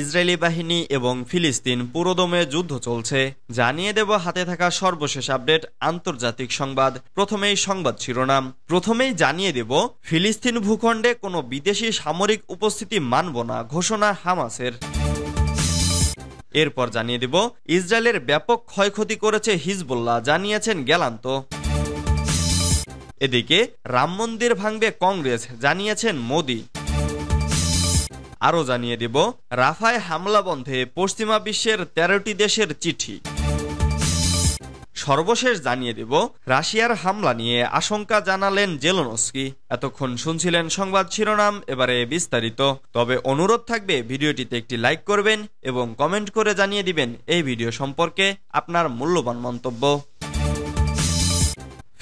Israeli বাহিনী এবং ফিলিস্তিন পুরোদমে যুদ্ধ চলছে জানিয়ে দেব হাতে থাকা সর্বশেষ আপডেট আন্তর্জাতিক সংবাদ প্রথমেই সংবাদ শিরোনাম প্রথমেই জানিয়ে দেব ফিলিস্তিন ভূখণ্ডে কোনো বিদেশি সামরিক উপস্থিতি মানব না ঘোষণা হামাসের এরপর জানিয়ে দেব ইসরায়েলের ব্যাপক ক্ষয়ক্ষতি করেছে হিজবুল্লাহ জানিয়েছেন গেলান্ত এদিকে রাম মন্দির ভাঙবে কংগ্রেস জানিয়েছেন মোদী আরও জানিয়ে দেব রাফায় হামলা বন্ধে পশ্চিমা বিশ্বের তেরোটি দেশের চিঠি সর্বশেষ জানিয়ে দেব রাশিয়ার হামলা নিয়ে আশঙ্কা জানালেন জেলোনস্কি এতক্ষণ শুনছিলেন সংবাদ শিরোনাম এবারে বিস্তারিত তবে অনুরোধ থাকবে ভিডিওটিতে একটি লাইক করবেন এবং কমেন্ট করে জানিয়ে দিবেন এই ভিডিও সম্পর্কে আপনার মূল্যবান মন্তব্য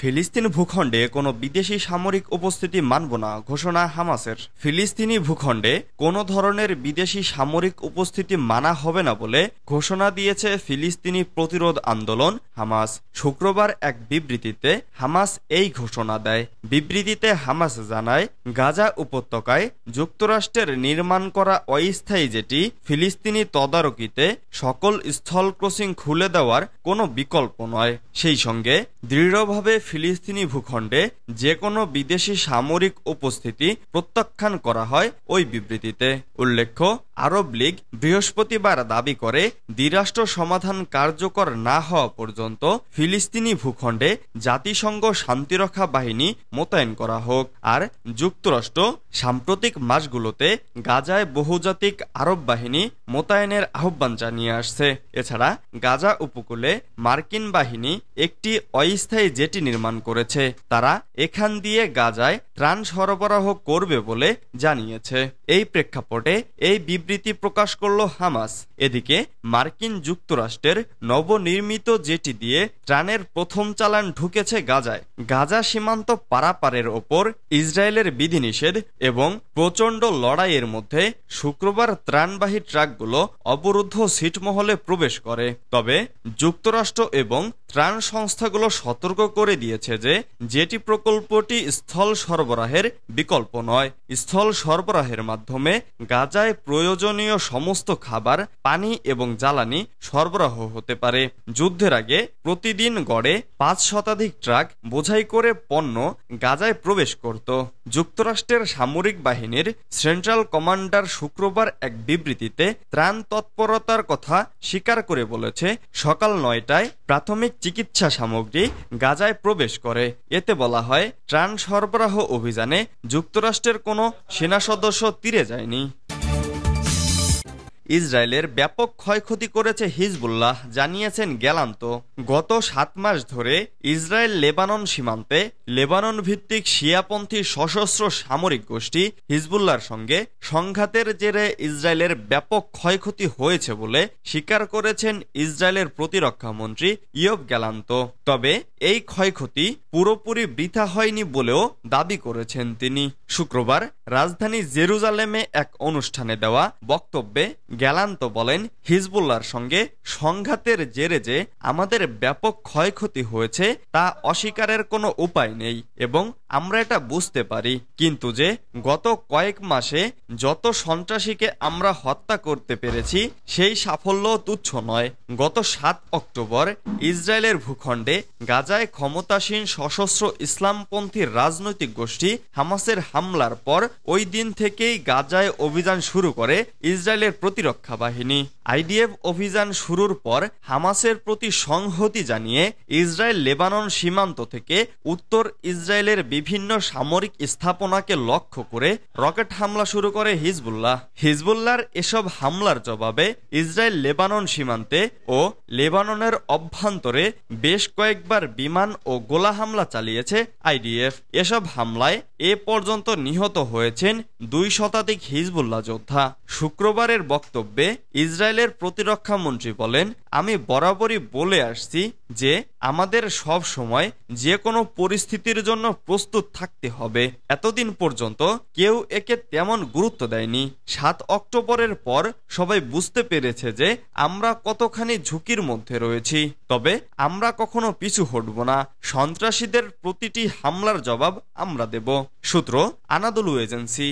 ফিলিস্তিন ভূখণ্ডে কোনো বিদেশি সামরিক উপস্থিতি মানব না ঘোষণা হামাসের ফিলিস্তিনি ভূখণ্ডে কোনো ধরনের বিদেশি সামরিক উপস্থিতি মানা হবে না বলে ঘোষণা দিয়েছে ফিলিস্তিনি প্রতিরোধ আন্দোলন হামাস শুক্রবার এক বিবৃতিতে হামাস এই ঘোষণা দেয় বিবৃতিতে হামাস জানায় গাজা উপত্যকায় যুক্তরাষ্ট্রের নির্মাণ করা অস্থায়ী যেটি ফিলিস্তিনি তদারকিতে সকল স্থল ক্রসিং খুলে দেওয়ার কোনো বিকল্প নয় সেই সঙ্গে দৃঢ়ভাবে ফিলিস্তিনি ভূখণ্ডে যে কোনো বিদেশি সামরিক উপস্থিতি প্রত্যাখ্যান করা হয় ওই বিবৃতিতে উল্লেখ্য আরব লীগ বৃহস্পতিবার দাবি করে দ্বিরাষ্ট্র সমাধান কার্যকর না হওয়া পর্যন্ত ফিলিস্তিনি ভূখণ্ডে জাতিসংঘ শান্তিরক্ষা বাহিনী মোতায়েন করা হোক আর যুক্তরাষ্ট্র সাম্প্রতিক মাসগুলোতে গাজায় বহুজাতিক আরব বাহিনী মোতায়েনের আহ্বান জানিয়ে আসছে এছাড়া গাজা উপকূলে মার্কিন বাহিনী একটি অস্থায়ী জেটি নির্মাণ করেছে তারা এখান দিয়ে গাজায় ত্রাণ সরবরাহ করবে বলে জানিয়েছে এই প্রেক্ষাপটে এই বিবৃতি বিবৃতি প্রকাশ করল হামাস এদিকে মার্কিন যুক্তরাষ্ট্রের নবনির্মিত জেটি দিয়ে ত্রাণের প্রথম চালান ঢুকেছে গাজায় গাজা সীমান্ত পারাপারের ওপর ইসরায়েলের বিধিনিষেধ এবং প্রচণ্ড লড়াইয়ের মধ্যে শুক্রবার ত্রাণবাহী ট্রাকগুলো অবরুদ্ধ সিটমহলে প্রবেশ করে তবে যুক্তরাষ্ট্র এবং ত্রাণ সংস্থাগুলো সতর্ক করে দিয়েছে যে যেটি প্রকল্পটি স্থল সরবরাহের বিকল্প নয় স্থল সরবরাহের মাধ্যমে গাজায় প্রয়োজনীয় সমস্ত খাবার পানি এবং জ্বালানি সরবরাহ হতে পারে যুদ্ধের আগে প্রতিদিন গড়ে পাঁচ শতাধিক ট্রাক বোঝাই করে পণ্য গাজায় প্রবেশ করত যুক্তরাষ্ট্রের সামরিক বাহিনীর সেন্ট্রাল কমান্ডার শুক্রবার এক বিবৃতিতে ত্রাণ তৎপরতার কথা স্বীকার করে বলেছে সকাল নয়টায় প্রাথমিক চিকিৎসা সামগ্রী গাজায় প্রবেশ করে এতে বলা হয় ত্রাণ সরবরাহ অভিযানে যুক্তরাষ্ট্রের কোনো সেনা সদস্য তীরে যায়নি ইসরায়েলের ব্যাপক ক্ষয়ক্ষতি করেছে হিজবুল্লাহ জানিয়েছেন গ্যালান্ত গত সাত মাস ধরে ইসরায়েল লেবানন সীমান্তে লেবানন ভিত্তিক শিয়াপন্থী সশস্ত্র সামরিক গোষ্ঠী হিজবুল্লার সঙ্গে সংঘাতের জেরে ইসরায়েলের ব্যাপক ক্ষয়ক্ষতি হয়েছে বলে স্বীকার করেছেন ইসরায়েলের প্রতিরক্ষা মন্ত্রী ইয়ব গ্যালান্ত তবে এই ক্ষয়ক্ষতি পুরোপুরি বৃথা হয়নি বলেও দাবি করেছেন তিনি শুক্রবার রাজধানী জেরুজালেমে এক অনুষ্ঠানে দেওয়া বক্তব্যে গ্যালান্ত বলেন হিজবুল্লার সঙ্গে সংঘাতের জেরে যে আমাদের ব্যাপক ক্ষয়ক্ষতি হয়েছে তা অস্বীকারের কোনো উপায় নেই এবং আমরা এটা বুঝতে পারি কিন্তু যে গত কয়েক মাসে যত সন্ত্রাসীকে আমরা হত্যা করতে পেরেছি সেই সাফল্য তুচ্ছ নয় গত সাত অক্টোবর ইসরায়েলের ভূখণ্ডে গাজায় ক্ষমতাসীন সশস্ত্র ইসলামপন্থী রাজনৈতিক গোষ্ঠী হামাসের হামলার পর ওই দিন থেকেই গাজায় অভিযান শুরু করে ইসরায়েলের প্রতিরক্ষা বাহিনী আইডিএফ অভিযান শুরুর পর হামাসের প্রতি সংহতি জানিয়ে ইসরায়েল লেবানন সীমান্ত থেকে উত্তর ইসরায়েলের বিভিন্ন সামরিক স্থাপনাকে লক্ষ্য করে রকেট হামলা শুরু করে হিজবুল্লাহ হিজবুল্লাহর এসব হামলার জবাবে ইসরায়েল লেবানন সীমান্তে ও লেবাননের অভ্যন্তরে বেশ কয়েকবার বিমান ও গোলা হামলা চালিয়েছে আইডিএফ এসব হামলায় এ পর্যন্ত নিহত হয়েছেন দুই শতাধিক হিজবুল্লাহ যোদ্ধা শুক্রবারের বক্তব্যে ইসরায়েলের প্রতিরক্ষা মন্ত্রী বলেন আমি বরাবরই বলে আসছি যে আমাদের সব সময় যে কোনো পরিস্থিতির জন্য প্রস্তুত থাকতে হবে এতদিন পর্যন্ত কেউ একে তেমন গুরুত্ব দেয়নি সাত অক্টোবরের পর সবাই বুঝতে পেরেছে যে আমরা কতখানি ঝুঁকির মধ্যে রয়েছি তবে আমরা কখনো পিছু হটব না সন্ত্রাসীদের প্রতিটি হামলার জবাব আমরা দেব সূত্র আনাদুলু এজেন্সি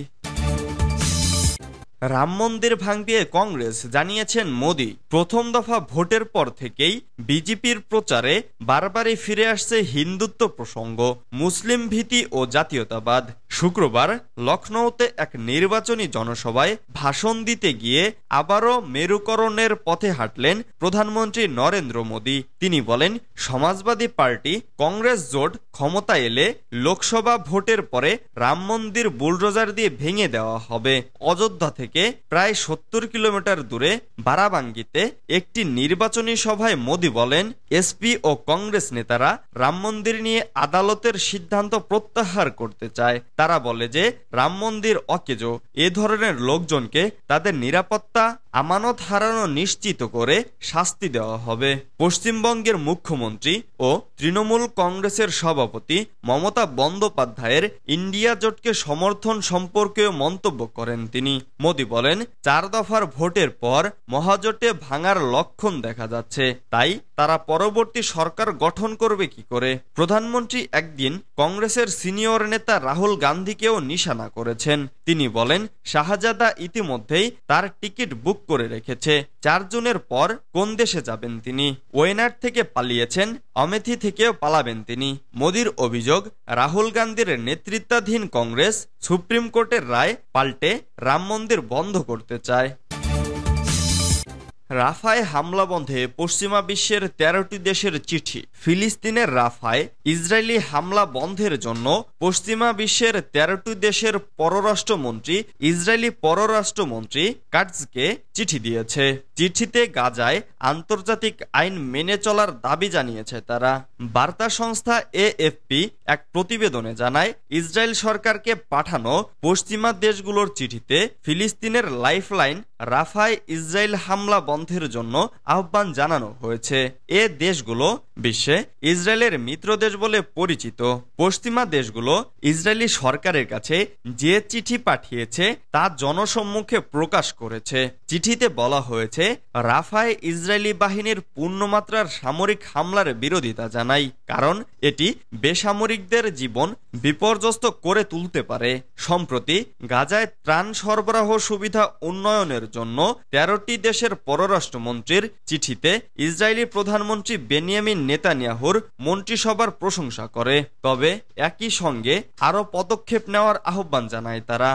রাম মন্দির ভাঙবে কংগ্রেস জানিয়েছেন মোদি প্রথম দফা ভোটের পর থেকেই বিজেপির প্রচারে বারবারই ফিরে আসছে হিন্দুত্ব প্রসঙ্গ মুসলিম ভীতি ও জাতীয়তাবাদ শুক্রবার লখনৌতে এক নির্বাচনী জনসভায় ভাষণ দিতে গিয়ে আবারও মেরুকরণের পথে হাঁটলেন প্রধানমন্ত্রী নরেন্দ্র মোদী তিনি বলেন সমাজবাদী পার্টি কংগ্রেস জোট ক্ষমতা এলে লোকসভা ভোটের পরে রাম মন্দির বুলডোজার দিয়ে ভেঙে দেওয়া হবে অযোধ্যা থেকে প্রায় সত্তর কিলোমিটার দূরে বারাবাঙ্গিতে একটি নির্বাচনী সভায় মোদী বলেন এসপি ও কংগ্রেস নেতারা রাম মন্দির নিয়ে আদালতের সিদ্ধান্ত প্রত্যাহার করতে চায় তারা বলে যে রাম মন্দির অকেজো এ ধরনের লোকজনকে তাদের নিরাপত্তা আমানত হারানো নিশ্চিত করে শাস্তি দেওয়া হবে পশ্চিমবঙ্গের মুখ্যমন্ত্রী ও তৃণমূল কংগ্রেসের সভাপতি মমতা বন্দ্যোপাধ্যায়ের ইন্ডিয়া জোটকে সমর্থন সম্পর্কেও মন্তব্য করেন তিনি মোদি বলেন চার দফার ভোটের পর মহাজোটে ভাঙার লক্ষণ দেখা যাচ্ছে তাই তারা পরবর্তী সরকার গঠন করবে কি করে প্রধানমন্ত্রী একদিন কংগ্রেসের সিনিয়র নেতা রাহুল গান্ধীকেও নিশানা করেছেন তিনি বলেন শাহজাদা ইতিমধ্যেই তার টিকিট বুক বুক করে রেখেছে চারজনের পর কোন দেশে যাবেন তিনি ওয়েনার থেকে পালিয়েছেন অমেথি থেকেও পালাবেন তিনি মোদির অভিযোগ রাহুল গান্ধীর নেতৃত্বাধীন কংগ্রেস সুপ্রিম কোর্টের রায় পাল্টে রাম মন্দির বন্ধ করতে চায় রাফায় হামলা বন্ধে পশ্চিমা বিশ্বের তেরোটি দেশের চিঠি ফিলিস্তিনের রাফায় ইসরায়েলি হামলা বন্ধের জন্য পশ্চিমা বিশ্বের তেরোটি দেশের পররাষ্ট্রমন্ত্রী ইসরায়েলি পররাষ্ট্রমন্ত্রী কাটসকে চিঠি দিয়েছে চিঠিতে গাজায় আন্তর্জাতিক আইন মেনে চলার দাবি জানিয়েছে তারা বার্তা সংস্থা এএফপি এক প্রতিবেদনে জানায় ইসরায়েল সরকারকে পাঠানো পশ্চিমা দেশগুলোর চিঠিতে ফিলিস্তিনের লাইফলাইন রাফায় ইসরায়েল হামলা বন্ধের জন্য আহ্বান জানানো হয়েছে এ দেশগুলো বিশ্বে ইসরায়েলের মিত্র দেশ বলে পরিচিত পশ্চিমা দেশগুলো ইসরায়েলি সরকারের কাছে যে চিঠি পাঠিয়েছে তা জনসম্মুখে প্রকাশ করেছে চিঠিতে বলা হয়েছে রাফায় ইসরায়েলি বাহিনীর পূর্ণমাত্রার সামরিক হামলার বিরোধিতা জানাই কারণ এটি বেসামরিকদের জীবন বিপর্যস্ত করে তুলতে পারে সম্প্রতি গাজায় ত্রাণ সরবরাহ সুবিধা উন্নয়নের জন্য তেরোটি দেশের পররাষ্ট্রমন্ত্রীর চিঠিতে ইসরায়েলি প্রধানমন্ত্রী বেনিয়ামিন নেতানিয়াহুর মন্ত্রিসভার প্রশংসা করে তবে একই সঙ্গে আরও পদক্ষেপ নেওয়ার আহ্বান জানায় তারা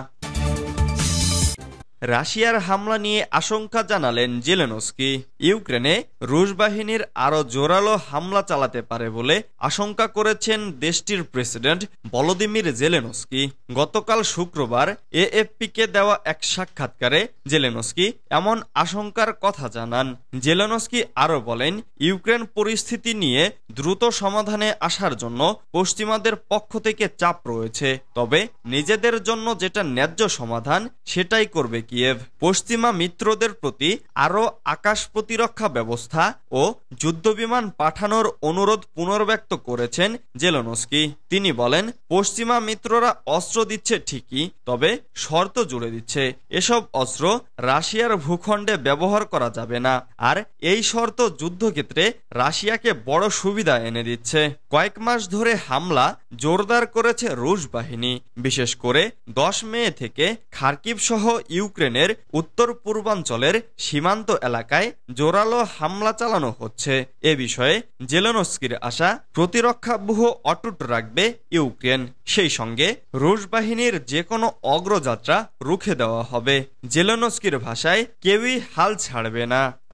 রাশিয়ার হামলা নিয়ে আশঙ্কা জানালেন জেলেনস্কি ইউক্রেনে রুশ বাহিনীর আরও জোরালো হামলা চালাতে পারে বলে আশঙ্কা করেছেন দেশটির প্রেসিডেন্ট বলদিমির জেলেনস্কি গতকাল শুক্রবার এএফপিকে দেওয়া এক সাক্ষাৎকারে জেলেনস্কি এমন আশঙ্কার কথা জানান জেলেনস্কি আরও বলেন ইউক্রেন পরিস্থিতি নিয়ে দ্রুত সমাধানে আসার জন্য পশ্চিমাদের পক্ষ থেকে চাপ রয়েছে তবে নিজেদের জন্য যেটা ন্যায্য সমাধান সেটাই করবে কি কিয়েভ পশ্চিমা মিত্রদের প্রতি আরও আকাশ প্রতিরক্ষা ব্যবস্থা ও যুদ্ধবিমান পাঠানোর অনুরোধ পুনর্ব্যক্ত করেছেন জেলনস্কি তিনি বলেন পশ্চিমা মিত্ররা অস্ত্র দিচ্ছে ঠিকই তবে শর্ত জুড়ে দিচ্ছে এসব অস্ত্র রাশিয়ার ভূখণ্ডে ব্যবহার করা যাবে না আর এই শর্ত যুদ্ধক্ষেত্রে রাশিয়াকে বড় সুবিধা এনে দিচ্ছে কয়েক মাস ধরে হামলা জোরদার করেছে রুশ বাহিনী বিশেষ করে দশ মে থেকে খার্কিভ সহ ইউক্রেন ইউক্রেনের উত্তর পূর্বাঞ্চলের সীমান্ত এলাকায় জোরালো হামলা চালানো হচ্ছে এ বিষয়ে জেলেনস্কির আশা প্রতিরক্ষাব্যূহ অটুট রাখবে ইউক্রেন সেই সঙ্গে রুশ বাহিনীর যে কোনো অগ্রযাত্রা রুখে দেওয়া হবে জেলেনস্কির ভাষায় কেউই হাল ছাড়বে না